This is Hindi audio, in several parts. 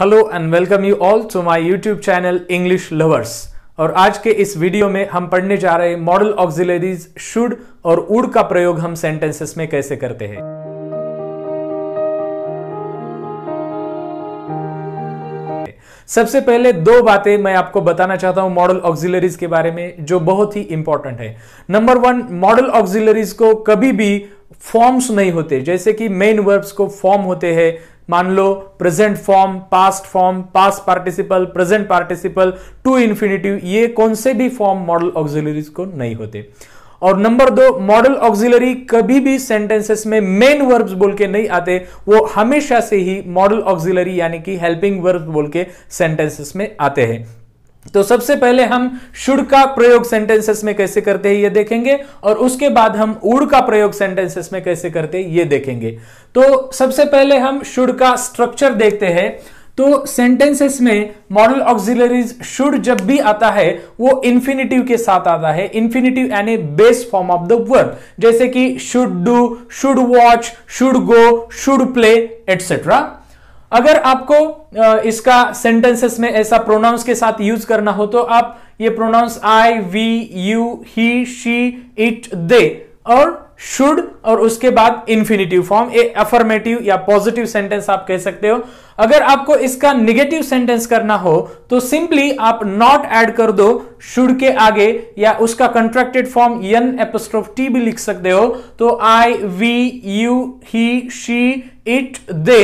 Hello and welcome you all to my YouTube channel English lovers और आज के इस वीडियो में हम पढ़ने जा रहे मॉडल ऑक्सिलरीज शुड और उड का प्रयोग हम सेंटेंसेस में कैसे करते हैं सबसे पहले दो बातें मैं आपको बताना चाहता हूं मॉडल ऑक्सिलरीज के बारे में जो बहुत ही इंपॉर्टेंट है नंबर वन मॉडल ऑक्सिलरीज को कभी भी फॉर्म्स नहीं होते जैसे कि मेन वर्ब्स को फॉर्म होते हैं मान लो present form past form past participle present participle to infinitive ये कौन से भी फॉर्म मॉडल ऑक्सिलरीज को नहीं होते और नंबर दो मॉडल ऑक्सिलरी कभी भी सेंटेंसेस में मेन वर्ब्स बोल के नहीं आते वो हमेशा से ही मॉडल ऑक्सिलरी यानी कि हेल्पिंग वर्ब्स बोल के सेंटेंसेस में आते हैं तो सबसे पहले हम शुड का प्रयोग सेंटेंसेस में कैसे करते हैं ये देखेंगे और उसके बाद हम उड़ का प्रयोग सेंटेंसेस में कैसे करते हैं ये देखेंगे तो सबसे पहले हम शुड का स्ट्रक्चर देखते हैं तो सेंटेंसेस में मॉडल ऑक्सिलरीज शुड जब भी आता है वो इन्फिनेटिव के साथ आता है इन्फिनिटिव यानी base form of the verb जैसे कि should do should watch should go should play etcetera अगर आपको इसका सेंटेंसेस में ऐसा प्रोनाउंस के साथ यूज करना हो तो आप ये pronouns I we you he she it they और शुड और उसके बाद इन्फिनेटिव फॉर्म ए अफर्मेटिव या पॉजिटिव सेंटेंस आप कह सकते हो अगर आपको इसका निगेटिव सेंटेंस करना हो तो सिंपली आप नॉट ऐड कर दो शुड के आगे या उसका contracted form n apostrophe t भी लिख सकते हो तो I we you he she it they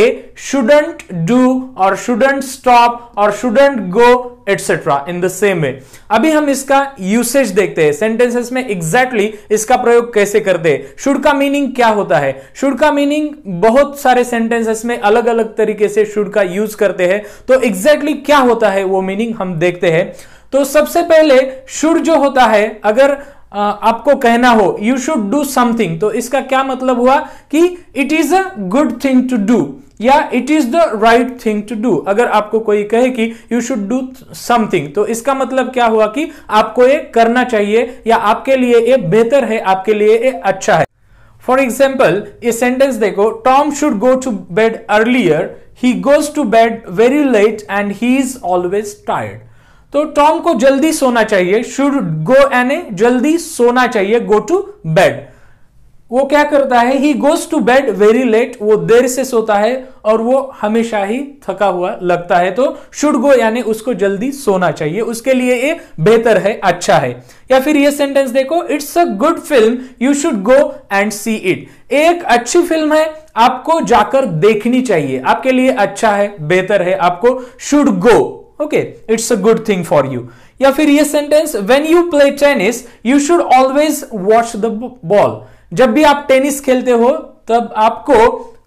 shouldn't do और शुडंट स्टॉप और shouldn't go etcetera in the same way अभी हम इसका यूसेज देखते हैं सेंटेंसेस में एग्जैक्टली exactly इसका प्रयोग कैसे करते हैं शुड का मीनिंग क्या होता है शुड का मीनिंग बहुत सारे सेंटेंसेस में अलग अलग तरीके से शुड का यूज करते हैं तो एग्जैक्टली exactly क्या होता है वो मीनिंग हम देखते हैं तो सबसे पहले शुड जो होता है अगर आपको कहना हो यू शुड डू समथिंग तो इसका क्या मतलब हुआ कि it is a good thing to do या it is the right thing to do अगर आपको कोई कहे कि यू शुड डू समथिंग तो इसका मतलब क्या हुआ कि आपको ये करना चाहिए या आपके लिए ये बेहतर है आपके लिए ये अच्छा है फॉर एग्जाम्पल ये सेंटेंस देखो Tom should go to bed earlier he goes to bed very late and he is always tired तो टॉम को जल्दी सोना चाहिए शुड गो एन ए जल्दी सोना चाहिए गो टू बेड वो क्या करता है he goes to bed very late वो देर से सोता है और वो हमेशा ही थका हुआ लगता है तो शुड गो यानी उसको जल्दी सोना चाहिए उसके लिए ये बेहतर है अच्छा है या फिर ये सेंटेंस देखो it's a good film you should go and see it एक अच्छी फिल्म है आपको जाकर देखनी चाहिए आपके लिए अच्छा है बेहतर है आपको should go okay it's a good thing for you या फिर ये sentence when you play tennis you should always watch the ball जब भी आप टेनिस खेलते हो तब आपको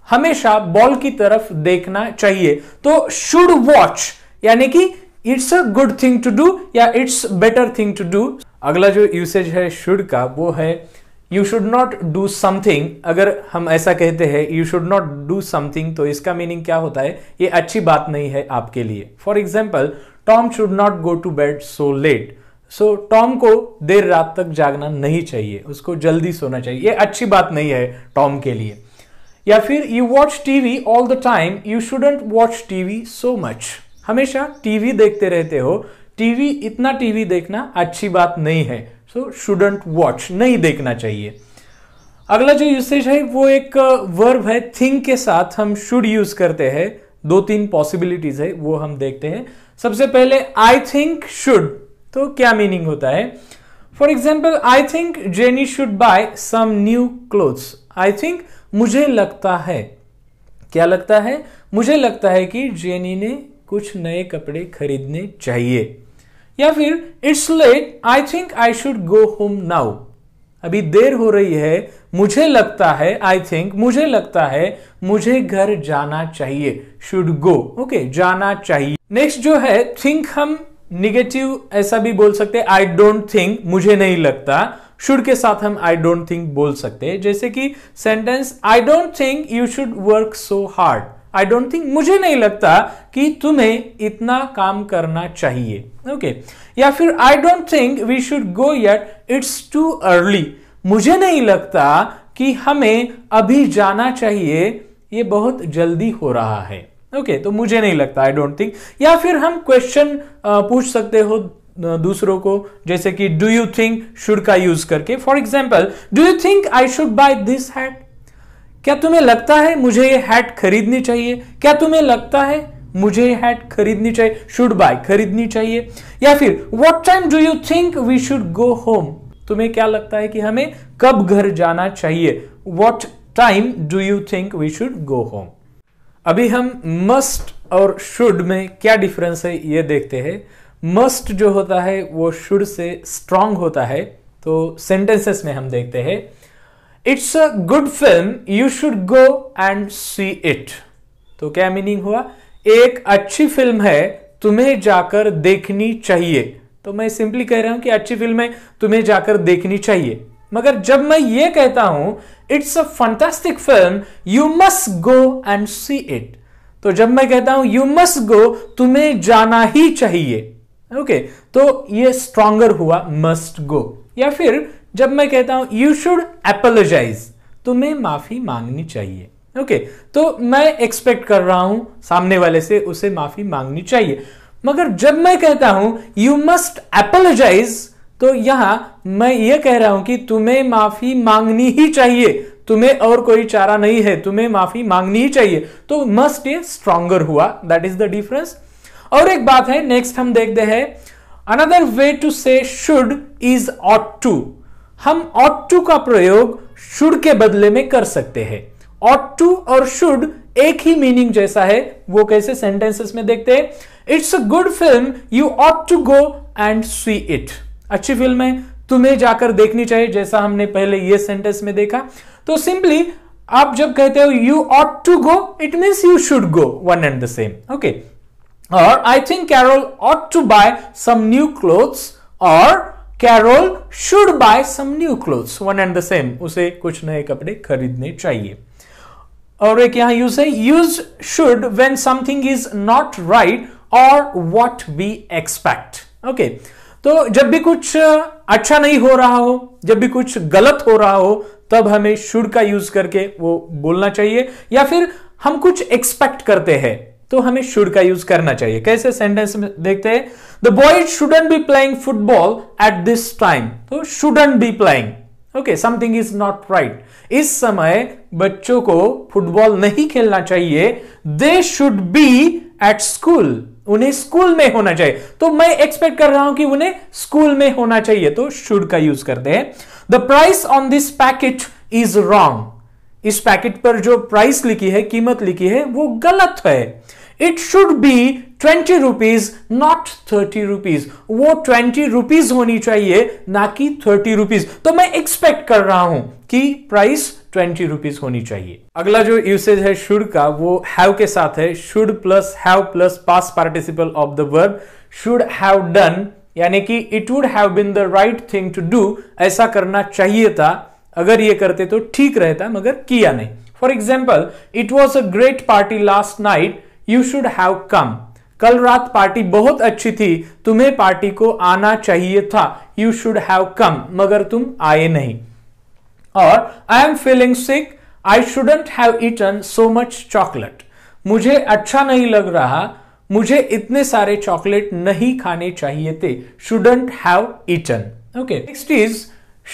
हमेशा बॉल की तरफ देखना चाहिए तो शुड वॉच यानी कि it's a good thing to do या it's better thing to do अगला जो यूसेज है शुड का वो है you should not do something अगर हम ऐसा कहते हैं you should not do something तो इसका मीनिंग क्या होता है ये अच्छी बात नहीं है आपके लिए for example Tom should not go to bed so late so so, Tom को देर रात तक जागना नहीं चाहिए उसको जल्दी सोना चाहिए ये अच्छी बात नहीं है टॉम के लिए या फिर you watch TV all the time you shouldn't watch TV so much हमेशा टीवी देखते रहते हो टीवी इतना टीवी देखना अच्छी बात नहीं है सो शुडेंट वॉच नहीं देखना चाहिए अगला जो यूसेज है वो एक वर्ब है थिंक के साथ हम शुड यूज करते हैं दो तीन पॉसिबिलिटीज है वो हम देखते हैं सबसे पहले आई थिंक शुड तो क्या मीनिंग होता है for example I think Jenny should buy some new clothes I think मुझे लगता है क्या लगता है मुझे लगता है कि जेनी ने कुछ नए कपड़े खरीदने चाहिए या फिर it's late I think I should go home now अभी देर हो रही है मुझे लगता है आई थिंक मुझे लगता है मुझे घर जाना चाहिए शुड गो ओके जाना चाहिए नेक्स्ट जो है थिंक हम निगेटिव ऐसा भी बोल सकते आई डोंट थिंक मुझे नहीं लगता शुड के साथ हम आई डोंट थिंक बोल सकते हैं जैसे कि sentence I don't think you should work so hard I don't think मुझे नहीं लगता कि तुम्हें इतना काम करना चाहिए ओके okay. या फिर I don't think we should go yet it's too early मुझे नहीं लगता कि हमें अभी जाना चाहिए ये बहुत जल्दी हो रहा है ओके okay, तो मुझे नहीं लगता आई डोंट थिंक या फिर हम क्वेश्चन uh, पूछ सकते हो uh, दूसरों को जैसे कि डू यू थिंक शुड का यूज करके for example do you think I should buy this hat क्या तुम्हें लगता है मुझे ये हैट खरीदनी चाहिए क्या तुम्हें लगता है मुझे ये हैट खरीदनी चाहिए शुड बाय खरीदनी चाहिए या फिर what time do you think we should go home तुम्हें क्या लगता है कि हमें कब घर जाना चाहिए what time do you think we should go home अभी हम मस्ट और शुड में क्या डिफरेंस है ये देखते हैं मस्ट जो होता है वो शुड से स्ट्रांग होता है तो सेंटेंसेस में हम देखते हैं it's a good film you should go and see it तो क्या मीनिंग हुआ एक अच्छी फिल्म है तुम्हें जाकर देखनी चाहिए तो मैं सिंपली कह रहा हूं कि अच्छी फिल्म है तुम्हें जाकर देखनी चाहिए मगर जब मैं ये कहता हूं it's a fantastic film you must go and see it तो जब मैं कहता हूं यू मस्ट गो तुम्हें जाना ही चाहिए ओके okay, तो ये स्ट्रॉन्गर हुआ मस्ट गो या फिर जब मैं कहता हूं यू शुड एपोलोजाइज तुम्हें माफी मांगनी चाहिए ओके okay, तो मैं एक्सपेक्ट कर रहा हूं सामने वाले से उसे माफी मांगनी चाहिए मगर जब मैं कहता हूं यू मस्ट एपोलोजाइज तो यहां मैं ये कह रहा हूं कि तुम्हें माफी मांगनी ही चाहिए तुम्हें और कोई चारा नहीं है तुम्हें माफी मांगनी ही चाहिए तो मस्ट ये स्ट्रॉन्गर हुआ दैट इज द डिफरेंस और एक बात है नेक्स्ट हम देखते हैं another way to say should is ought to हम ऑट टू का प्रयोग शुड के बदले में कर सकते हैं ऑट टू और शुड एक ही मीनिंग जैसा है वो कैसे सेंटेंसेस में देखते हैं it's a good film you ought to go and see it अच्छी फिल्म है तुम्हें जाकर देखनी चाहिए जैसा हमने पहले ये सेंटेंस में देखा तो सिंपली आप जब कहते हो you ought to go it means you should go one and the same okay और I think Carol ought to buy some new clothes और Carol should buy some new clothes one and the same उसे कुछ नए कपड़े खरीदने चाहिए और एक यहां यूज है use should when something is not right और what we expect okay okay. तो जब भी कुछ अच्छा नहीं हो रहा हो जब भी कुछ गलत हो रहा हो तब हमें शुड का यूज करके वो बोलना चाहिए या फिर हम कुछ एक्सपेक्ट करते हैं तो हमें शुड का यूज करना चाहिए कैसे सेंटेंस में देखते हैं the boy shouldn't be playing football at this time तो shouldn't be playing okay something is not right इस समय बच्चों को फुटबॉल नहीं खेलना चाहिए they should be at school उन्हें स्कूल में होना चाहिए तो मैं एक्सपेक्ट कर रहा हूं कि उन्हें स्कूल में होना चाहिए तो शुड का यूज करते हैं the price on this packet is wrong इस पैकेट पर जो प्राइस लिखी है कीमत लिखी है वो गलत है it should be twenty rupees not thirty rupees वो ट्वेंटी रुपीज होनी चाहिए ना कि थर्टी रुपीज तो मैं एक्सपेक्ट कर रहा हूं कि प्राइस ट्वेंटी रुपीज होनी चाहिए अगला जो यूसेज है शुड का वो हैव के साथ है should plus have plus past participle of the verb should have done यानी कि it would have been the right thing to do ऐसा करना चाहिए था अगर ये करते तो ठीक रहता मगर किया नहीं for example it was a great party last night you should have come कल रात पार्टी बहुत अच्छी थी तुम्हें पार्टी को आना चाहिए था यू शुड हैव कम मगर तुम आए नहीं और I am feeling sick I shouldn't have eaten so much chocolate मुझे अच्छा नहीं लग रहा मुझे इतने सारे चॉकलेट नहीं खाने चाहिए थे shouldn't have eaten okay next is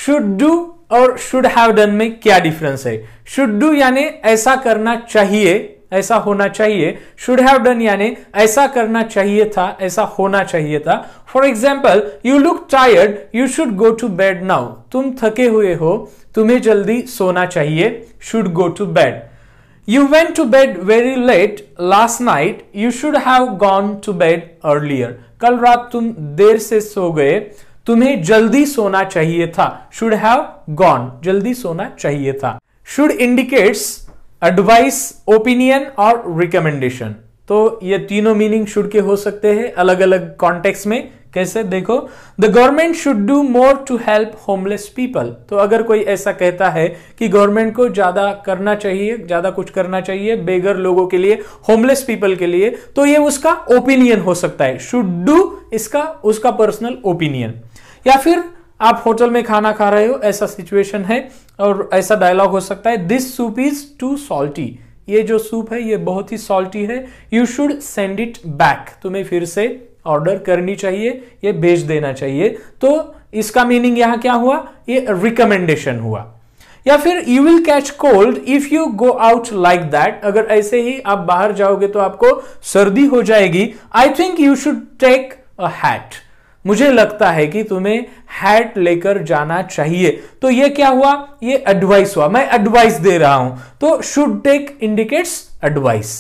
should do और शुड हैव डन में क्या डिफरेंस है शुड डू यानी ऐसा करना चाहिए ऐसा होना चाहिए शुड हैव डन यानी ऐसा करना चाहिए था ऐसा होना चाहिए था for example you look tired you should go to bed now तुम थके हुए हो तुम्हें जल्दी सोना चाहिए should go to bed you went to bed very late last night you should have gone to bed earlier कल रात तुम देर से सो गए तुम्हें जल्दी सोना चाहिए था शुड हैव गॉन जल्दी सोना चाहिए था शुड इंडिकेट्स एडवाइस ओपिनियन और रिकमेंडेशन तो ये तीनों मीनिंग शुड के हो सकते हैं अलग अलग कॉन्टेक्स्ट में कैसे देखो the government should do more to help homeless people तो अगर कोई ऐसा कहता है कि गवर्नमेंट को ज्यादा करना चाहिए ज्यादा कुछ करना चाहिए बेगर लोगों के लिए होमलेस पीपल के लिए तो ये उसका ओपिनियन हो सकता है शुड डू इसका उसका पर्सनल ओपिनियन या फिर आप होटल में खाना खा रहे हो ऐसा सिचुएशन है और ऐसा डायलॉग हो सकता है this soup is too salty ये जो सूप है ये बहुत ही सॉल्टी है you should send it back तुम्हें फिर से ऑर्डर करनी चाहिए ये भेज देना चाहिए तो इसका मीनिंग यहां क्या हुआ ये रिकमेंडेशन हुआ या फिर you will catch cold if you go out like that अगर ऐसे ही आप बाहर जाओगे तो आपको सर्दी हो जाएगी I think you should take a hat मुझे लगता है कि तुम्हें हैट लेकर जाना चाहिए तो ये क्या हुआ ये एडवाइस हुआ मैं एडवाइस दे रहा हूं तो should take indicates advice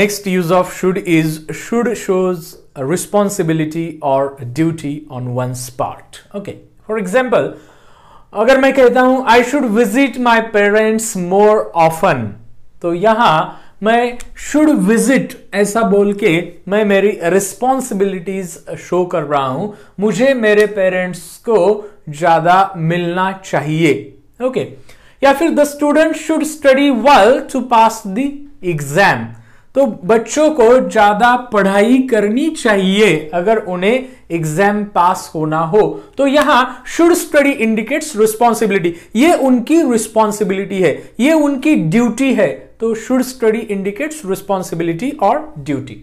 next use of should is should shows responsibility और duty on one spot okay for example अगर मैं कहता हूं I should visit my parents more often तो यहां मैं शुड विजिट ऐसा बोल के मैं मेरी रिस्पॉन्सिबिलिटीज शो कर रहा हूं मुझे मेरे पेरेंट्स को ज्यादा मिलना चाहिए ओके okay. या फिर the student should study well to pass the exam तो बच्चों को ज्यादा पढ़ाई करनी चाहिए अगर उन्हें एग्जाम पास होना हो तो यहां शुड स्टडी इंडिकेट्स रिस्पॉन्सिबिलिटी ये उनकी रिस्पॉन्सिबिलिटी है ये उनकी ड्यूटी है तो शुड स्टडी इंडिकेट्स रिस्पॉन्सिबिलिटी और duty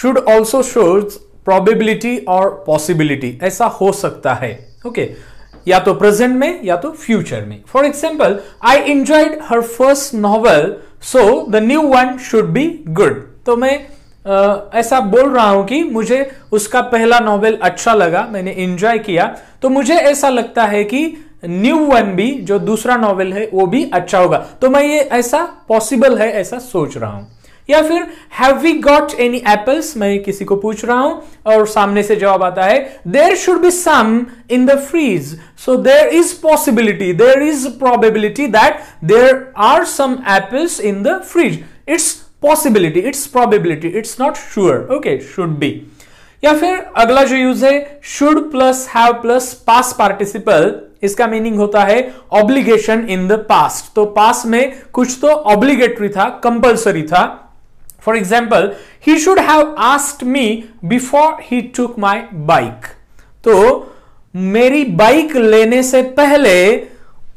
should also shows probability और पॉसिबिलिटी ऐसा हो सकता है ओके okay. या तो प्रेजेंट में या तो फ्यूचर में for example I enjoyed her first novel so the new one should be good तो मैं Uh, ऐसा बोल रहा हूं कि मुझे उसका पहला नॉवेल अच्छा लगा मैंने एंजॉय किया तो मुझे ऐसा लगता है कि न्यू वन भी जो दूसरा नॉवेल है वो भी अच्छा होगा तो मैं ये ऐसा पॉसिबल है ऐसा सोच रहा हूं या फिर have we got any apples मैं किसी को पूछ रहा हूं और सामने से जवाब आता है there should be some in the fridge so there is possibility there is probability that there are some apples in the fridge it's possibility it's probability it's not sure okay should be या फिर अगला जो यूज है should plus have plus past participle इसका मीनिंग होता है ऑब्लिगेशन इन द पास्ट तो पास्ट में कुछ तो ऑब्लिगेटरी था कंपल्सरी था for example he should have asked me before he took my bike तो मेरी बाइक लेने से पहले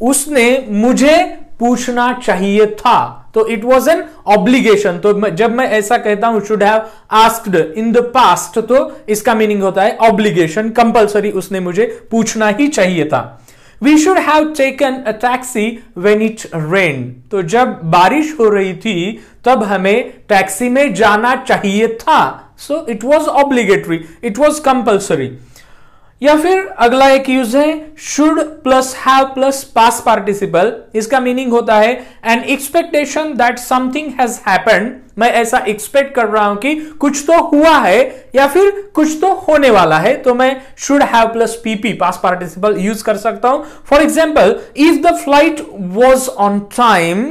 उसने मुझे पूछना चाहिए था तो इट वॉज एन ऑब्लिगेशन तो जब मैं ऐसा कहता हूं should have asked in the past तो इसका मीनिंग होता है ऑब्लिगेशन कंपल्सरी उसने मुझे पूछना ही चाहिए था we should have taken a taxi when it rain तो जब बारिश हो रही थी तब हमें टैक्सी में जाना चाहिए था so it was obligatory it was compulsory या फिर अगला एक यूज है should plus have plus past participle इसका मीनिंग होता है an expectation that something has happened मैं ऐसा एक्सपेक्ट कर रहा हूं कि कुछ तो हुआ है या फिर कुछ तो होने वाला है तो मैं should have plus PP past participle use कर सकता हूं for example if the flight was on time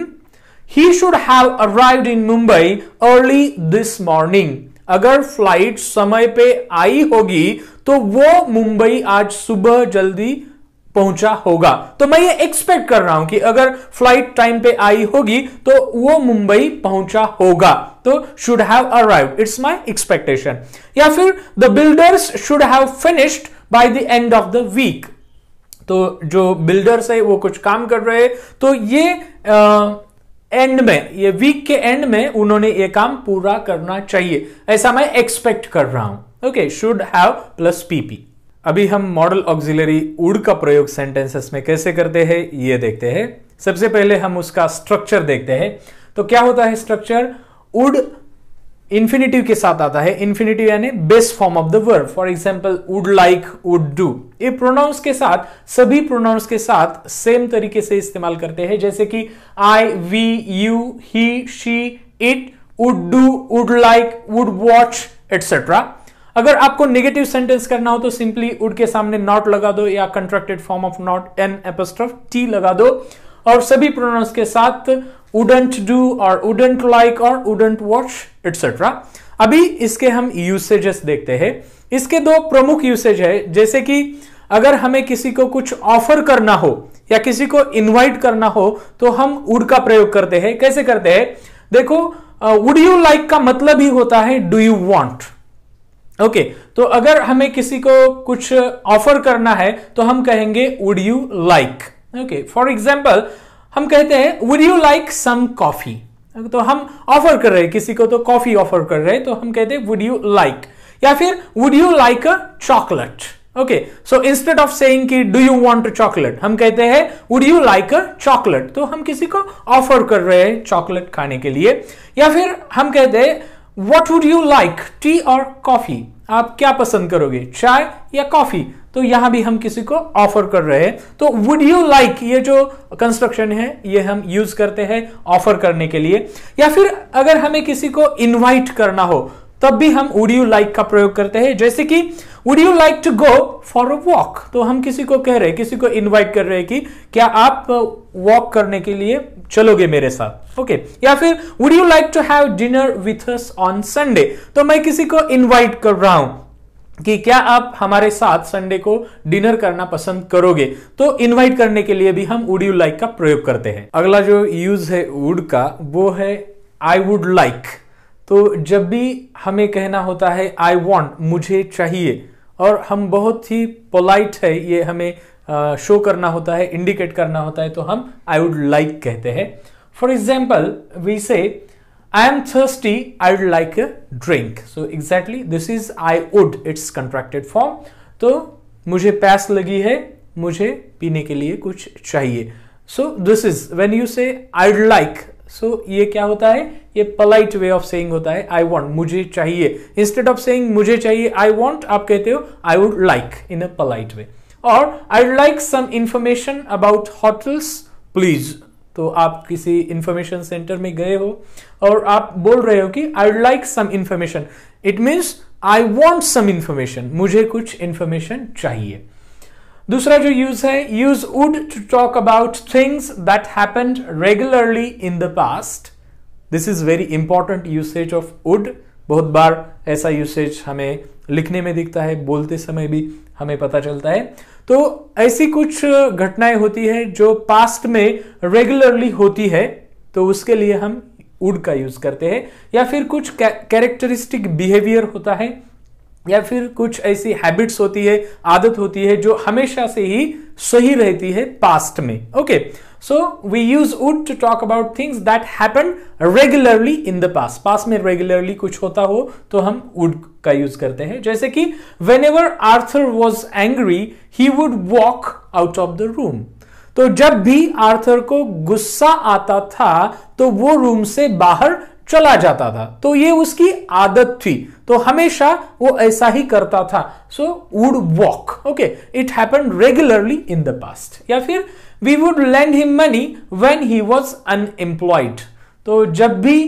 he should have arrive in Mumbai early this morning अगर फ्लाइट समय पे आई होगी तो वो मुंबई आज सुबह जल्दी पहुंचा होगा तो मैं ये एक्सपेक्ट कर रहा हूं कि अगर फ्लाइट टाइम पे आई होगी तो वो मुंबई पहुंचा होगा तो should have arrive it's my expectation या फिर the builders should have finished by the end of the week तो जो बिल्डर्स है वो कुछ काम कर रहे हैं तो ये एंड में ये वीक के एंड में उन्होंने ये काम पूरा करना चाहिए ऐसा मैं एक्सपेक्ट कर रहा हूं okay should have plus PP अभी हम मॉडल ऑक्सिलरी उड का प्रयोग सेंटेंसेस में कैसे करते हैं ये देखते हैं सबसे पहले हम उसका स्ट्रक्चर देखते हैं तो क्या होता है स्ट्रक्चर उड इन्फिनेटिव के साथ आता है इन्फिनेटिव यानी base form of the word for example would like would do ये प्रोनाउंस के साथ सभी प्रोनाउंस के साथ सेम तरीके से इस्तेमाल करते हैं जैसे कि I we you he she it would do would like would watch etcetera अगर आपको नेगेटिव सेंटेंस करना हो तो सिंपली उड के सामने नॉट लगा दो या contracted form of not n apostrophe t लगा दो और सभी प्रोनाउंस के साथ वुडेंट डू और वुडेंट लाइक और वुडेंट वॉच एटसेट्रा अभी इसके हम यूसेजेस देखते हैं इसके दो प्रमुख यूसेज है जैसे कि अगर हमें किसी को कुछ ऑफर करना हो या किसी को इनवाइट करना हो तो हम वुड का प्रयोग करते हैं कैसे करते हैं देखो वुड यू लाइक का मतलब ही होता है do you want okay okay, तो अगर हमें किसी को कुछ ऑफर करना है तो हम कहेंगे would you like okay for example हम कहते हैं would you like some coffee तो हम ऑफर कर रहे हैं किसी को तो कॉफी ऑफर कर रहे हैं तो हम कहते हैं वुड यू लाइक या फिर would you like a chocolate okay so instead of saying कि do you want a chocolate हम कहते हैं would you like a chocolate तो हम किसी को ऑफर कर रहे हैं चॉकलेट खाने के लिए या फिर हम कहते हैं what would you like tea और कॉफी आप क्या पसंद करोगे चाय या कॉफी तो यहां भी हम किसी को ऑफर कर रहे हैं तो वुड यू लाइक ये जो कंस्ट्रक्शन है ये हम यूज करते हैं ऑफर करने के लिए या फिर अगर हमें किसी को इनवाइट करना हो तब भी हम वुड यू लाइक का प्रयोग करते हैं जैसे कि would you like to go for a walk तो हम किसी को कह रहे हैं किसी को इनवाइट कर रहे हैं कि क्या आप वॉक uh, करने के लिए चलोगे मेरे साथ ओके okay. या फिर would you like to have dinner with us on Sunday तो मैं किसी को इनवाइट कर रहा हूं कि क्या आप हमारे साथ संडे को डिनर करना पसंद करोगे तो इनवाइट करने के लिए भी हम वुड यू लाइक का प्रयोग करते हैं अगला जो यूज है वुड का वो है आई वुड लाइक तो जब भी हमें कहना होता है आई वॉन्ट मुझे चाहिए और हम बहुत ही पोलाइट है ये हमें शो करना होता है इंडिकेट करना होता है तो हम आई वुड लाइक कहते हैं for example we say I am thirsty I would like a drink so exactly this is I would it's contracted form तो मुझे प्यास लगी है मुझे पीने के लिए कुछ चाहिए so this is when you say I like so so, ये क्या होता है ये पलाइट वे ऑफ सेइंग होता है आई वॉन्ट मुझे चाहिए इंस्टेड ऑफ सेइंग मुझे चाहिए आई वॉन्ट आप कहते हो I would like in a polite way और I like some information about hotels please तो आप किसी इंफॉर्मेशन सेंटर में गए हो और आप बोल रहे हो कि I like some information it means I want some information मुझे कुछ इंफॉर्मेशन चाहिए दूसरा जो यूज है use would to talk about things that happened regularly in the past this is very important usage of would बहुत बार ऐसा यूसेज हमें लिखने में दिखता है बोलते समय भी हमें पता चलता है तो ऐसी कुछ घटनाएं होती है जो पास्ट में रेगुलरली होती है तो उसके लिए हम वुड का यूज करते हैं या फिर कुछ कैरेक्टरिस्टिक बिहेवियर होता है या फिर कुछ ऐसी हैबिट्स होती है आदत होती है जो हमेशा से ही सही रहती है पास्ट में okay so we use would to talk about things that happen regularly in the past past में रेगुलरली कुछ होता हो तो हम वुड का यूज करते हैं जैसे कि whenever Arthur was angry he would walk out of the room तो जब भी आर्थर को गुस्सा आता था तो वो रूम से बाहर चला जाता था तो ये उसकी आदत थी तो हमेशा वो ऐसा ही करता था so would walk okay it happen regularly in the past या फिर we would lend him money when he was unemployed तो जब भी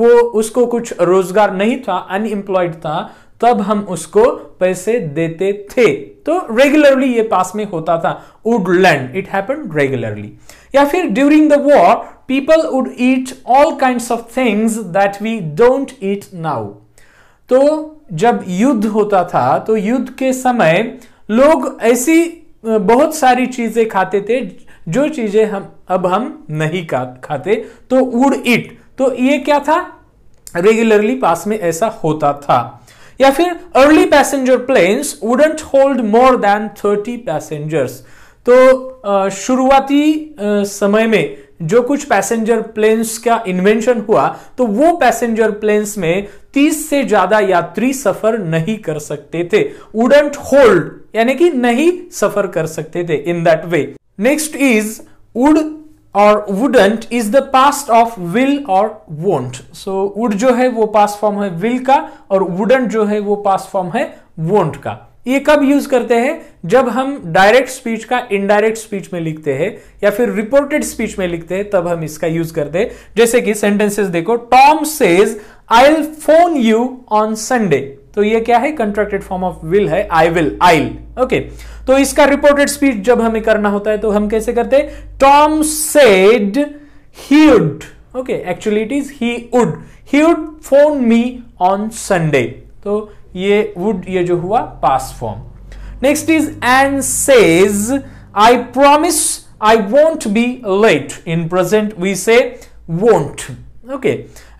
वो उसको कुछ रोजगार नहीं था अनएम्प्लॉयड था तब हम उसको पैसे देते थे तो रेगुलरली ये पास में होता था would lend it happen regularly या फिर during the war people would eat all kind of things that we don't eat now तो जब युद्ध होता था तो युद्ध के समय लोग ऐसी बहुत सारी चीजें खाते थे जो चीजें हम अब हम नहीं खाते तो वुड इट तो ये क्या था रेगुलरली पास में ऐसा होता था या फिर early passenger planes wouldn't hold more than thirty passengers तो शुरुआती समय में जो कुछ पैसेंजर प्लेन्स का इन्वेंशन हुआ तो वो पैसेंजर प्लेन्स में 30 से ज्यादा यात्री सफर नहीं कर सकते थे वुडेंट होल्ड यानी कि नहीं सफर कर सकते थे in that way next is would और wouldn't is the past of will और वोंट सो वुड जो है वो पास फॉर्म है विल का और वुडंट जो है वो पास फॉर्म है वोंट का ये कब यूज करते हैं जब हम डायरेक्ट स्पीच का इनडायरेक्ट स्पीच में लिखते हैं या फिर रिपोर्टेड स्पीच में लिखते हैं तब हम इसका यूज करते हैं जैसे कि सेंटेंसेस देखो Tom says I phone you on Sunday तो ये क्या है कंट्रेक्टेड फॉर्म ऑफ विल है आई विल आइल ओके तो इसका रिपोर्टेड स्पीच जब हमें करना होता है तो हम कैसे करते Tom said he would okay actually it is he would he would phone me on Sunday तो ये वुड ये जो हुआ past form next is and says I promise I won't be late in present we say won't okay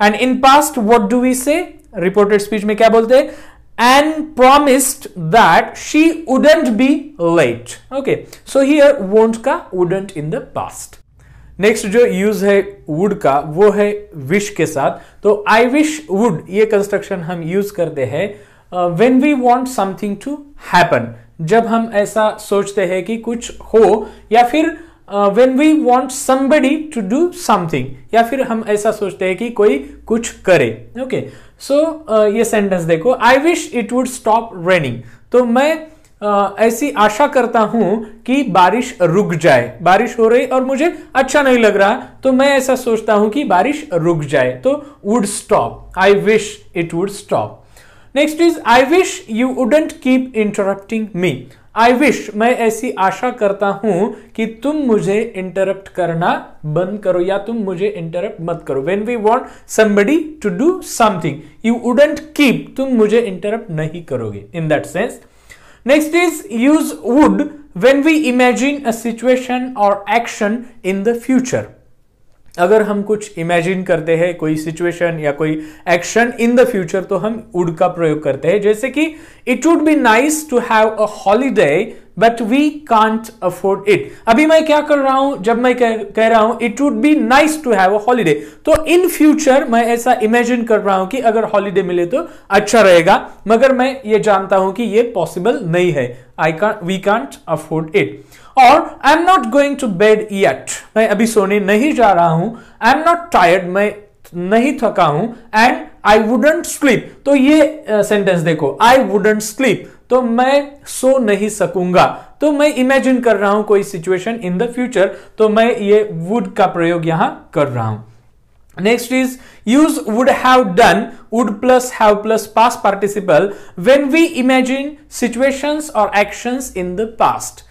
and in past what do we say reported speech में क्या बोलते हैं and promised that she wouldn't be late okay so here won't का wouldn't in the past next जो यूज है वुड का वो है विश के साथ तो आई विश वुड ये कंस्ट्रक्शन हम यूज करते हैं when we want something to happen जब हम ऐसा सोचते हैं कि कुछ हो या फिर when we want somebody to do something या फिर हम ऐसा सोचते हैं कि कोई कुछ करे ओके okay? सो uh, ये सेंटेंस देखो I wish it would stop raining तो मैं uh, ऐसी आशा करता हूं कि बारिश रुक जाए बारिश हो रही और मुझे अच्छा नहीं लग रहा तो मैं ऐसा सोचता हूं कि बारिश रुक जाए तो would stop I wish it would stop next is I wish you wouldn't keep interrupting me I wish मैं ऐसी आशा करता हूं कि तुम मुझे इंटरप्ट करना बंद करो या तुम मुझे इंटरप्ट मत करो when we want somebody to do something you wouldn't keep तुम मुझे इंटरप्ट नहीं करोगे in that sense next is use would when we imagine a situation और एक्शन इन द फ्यूचर अगर हम कुछ इमेजिन करते हैं कोई सिचुएशन या कोई एक्शन इन द फ्यूचर तो हम उड का प्रयोग करते हैं जैसे कि it would be nice to have a holiday but we can't afford it अभी मैं क्या कर रहा हूं जब मैं कह, कह रहा हूं it would be nice to have a holiday तो इन फ्यूचर मैं ऐसा इमेजिन कर रहा हूं कि अगर हॉलीडे मिले तो अच्छा रहेगा मगर मैं ये जानता हूं कि ये पॉसिबल नहीं है I can't we can't afford it और I am not going to bed yet मैं अभी सोने नहीं जा रहा हूं आई एम नॉट टायर्ड मैं नहीं थका हूं एंड आई वुडेंट स्लीप तो ये सेंटेंस uh, देखो आई वुडेंट स्लीप तो मैं सो नहीं सकूंगा तो मैं इमेजिन कर रहा हूं कोई सिचुएशन इन द फ्यूचर तो मैं ये वुड का प्रयोग यहां कर रहा हूं next is use would have done would plus have plus past participle when we imagine situations और एक्शंस इन द पास्ट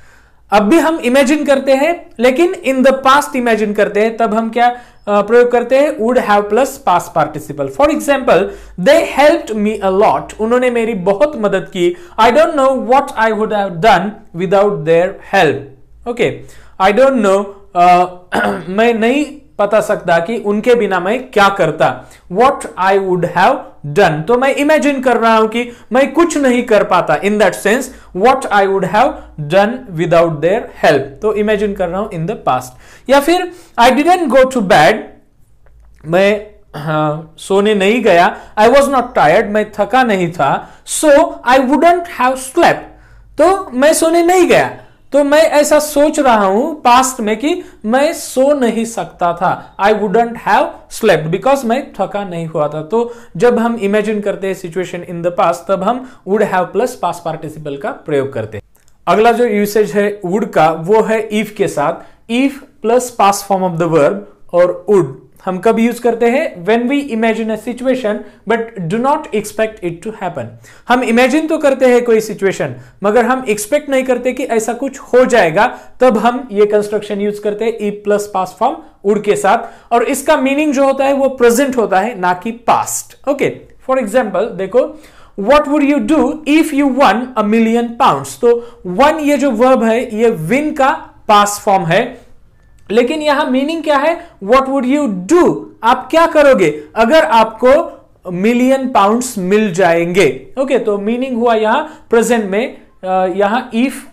अब भी हम इमेजिन करते हैं लेकिन इन द पास्ट इमेजिन करते हैं तब हम क्या प्रयोग करते हैं would have plus past participle for example they help me a lot उन्होंने मेरी बहुत मदद की I don't know what I would have done without their help okay I don't know मैं नहीं पता सकता कि उनके बिना मैं क्या करता what I would have done तो मैं इमेजिन कर रहा हूं कि मैं कुछ नहीं कर पाता in that sense what I would have done without their help तो इमेजिन कर रहा हूं इन द पास्ट या फिर I didn't go to bed मैं हाँ, सोने नहीं गया आई वॉज नॉट टायर्ड मैं थका नहीं था so I wouldn't have slept तो मैं सोने नहीं गया तो मैं ऐसा सोच रहा हूं पास्ट में कि मैं सो नहीं सकता था I wouldn't have slept because मैं थका नहीं हुआ था तो जब हम इमेजिन करते हैं सिचुएशन इन द पास्ट तब हम would have plus past participle का प्रयोग करते हैं अगला जो यूसेज है वुड का वो है इफ के साथ if plus past form of the verb और वुड हम कब यूज करते हैं when we imagine a situation but do not expect it to happen हम इमेजिन तो करते हैं कोई सिचुएशन मगर हम एक्सपेक्ट नहीं करते कि ऐसा कुछ हो जाएगा तब हम ये कंस्ट्रक्शन यूज करते हैं ई प्लस पास फॉर्म उड के साथ और इसका मीनिंग जो होता है वो प्रेजेंट होता है ना कि पास्ट ओके फॉर एग्जाम्पल देखो what would you do if you won a million pound तो वन ये जो वर्ब है ये विन का पास फॉर्म है लेकिन यहां मीनिंग क्या है वट वुड यू डू आप क्या करोगे अगर आपको मिलियन पाउंड्स मिल जाएंगे ओके okay, तो मीनिंग हुआ यहां प्रेजेंट में यहां if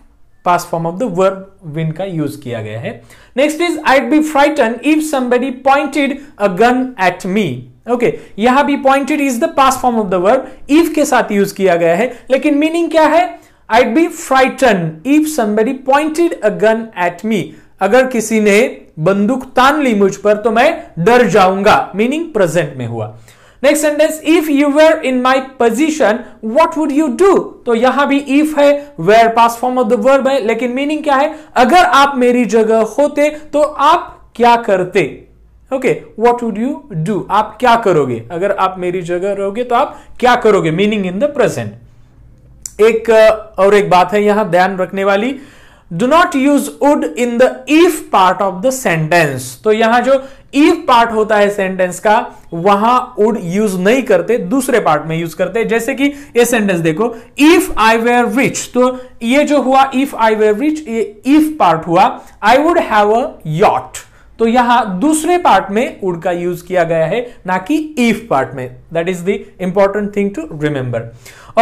past form of the verb win का यूज किया गया है next is I'd be frightened if somebody pointed a gun at me okay यहां भी pointed is the past form of the verb if के साथ यूज किया गया है लेकिन मीनिंग क्या है I'd be frightened if somebody pointed a gun at me अगर किसी ने बंदूक तान ली मुझ पर तो मैं डर जाऊंगा मीनिंग प्रेजेंट में हुआ next sentence if you were in my position what would you do तो यहां भी इफ है were past form of the verb है लेकिन मीनिंग क्या है अगर आप मेरी जगह होते तो आप क्या करते okay what would you do आप क्या करोगे अगर आप मेरी जगह रहोगे तो आप क्या करोगे मीनिंग इन द प्रेजेंट एक और एक बात है यहां ध्यान रखने वाली do not use would in the if part of the sentence तो यहां जो ईफ पार्ट होता है सेंटेंस का वहां वुड यूज नहीं करते दूसरे पार्ट में यूज करते जैसे कि ये सेंटेंस देखो इफ आई वेयर रिच तो ये जो हुआ इफ आई वेयर रिच ये इफ पार्ट हुआ I would have a yacht तो यहां दूसरे पार्ट में वुड का यूज किया गया है ना कि इफ पार्ट में that is the important thing to remember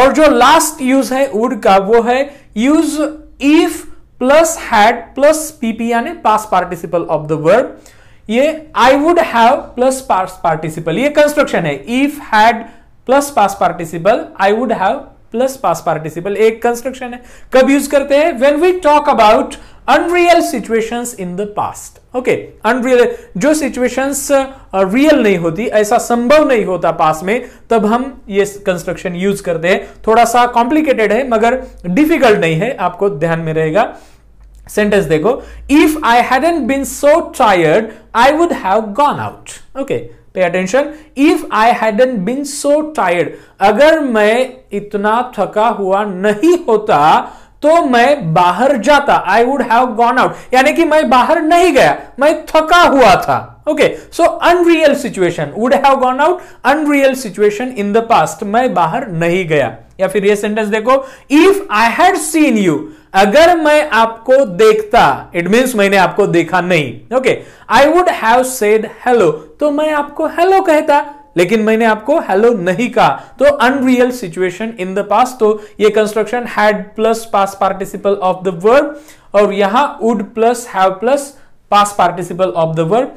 और जो लास्ट यूज है वुड का वो है use if plus had plus PP यानी past participle of the word ये I would have plus past participle ये कंस्ट्रक्शन है if had plus past participle I would have plus past participle एक कंस्ट्रक्शन है कब यूज करते हैं when we talk about unreal situation in the past okay unreal जो सिचुएशन रियल uh, नहीं होती ऐसा संभव नहीं होता पास में तब हम ये कंस्ट्रक्शन यूज करते हैं थोड़ा सा कॉम्प्लिकेटेड है मगर डिफिकल्ट नहीं है आपको ध्यान में रहेगा सेंटेंस देखो if I hadn't been so tired I would have gone out okay pay attention if I hadn't been so tired अगर मैं इतना थका हुआ नहीं होता तो मैं बाहर जाता I would have gone out यानी कि मैं बाहर नहीं गया मैं थका हुआ था okay so unreal situation would have gone out unreal situation in the past मैं बाहर नहीं गया या फिर ये सेंटेंस देखो if I had seen you अगर मैं आपको देखता इट मीन्स मैंने आपको देखा नहीं okay I would have said hello तो मैं आपको हेलो कहता लेकिन मैंने आपको हेलो नहीं कहा तो unreal situation in the past तो ये construction had plus past participle of the verb और यहां would plus have plus past participle of the verb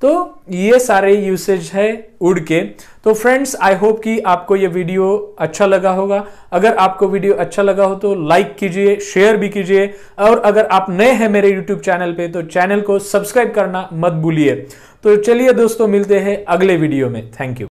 तो ये सारे यूसेज है उड़ के तो फ्रेंड्स आई होप कि आपको ये वीडियो अच्छा लगा होगा अगर आपको वीडियो अच्छा लगा हो तो लाइक कीजिए शेयर भी कीजिए और अगर आप नए हैं मेरे यूट्यूब चैनल पे तो चैनल को सब्सक्राइब करना मत भूलिए तो चलिए दोस्तों मिलते हैं अगले वीडियो में थैंक यू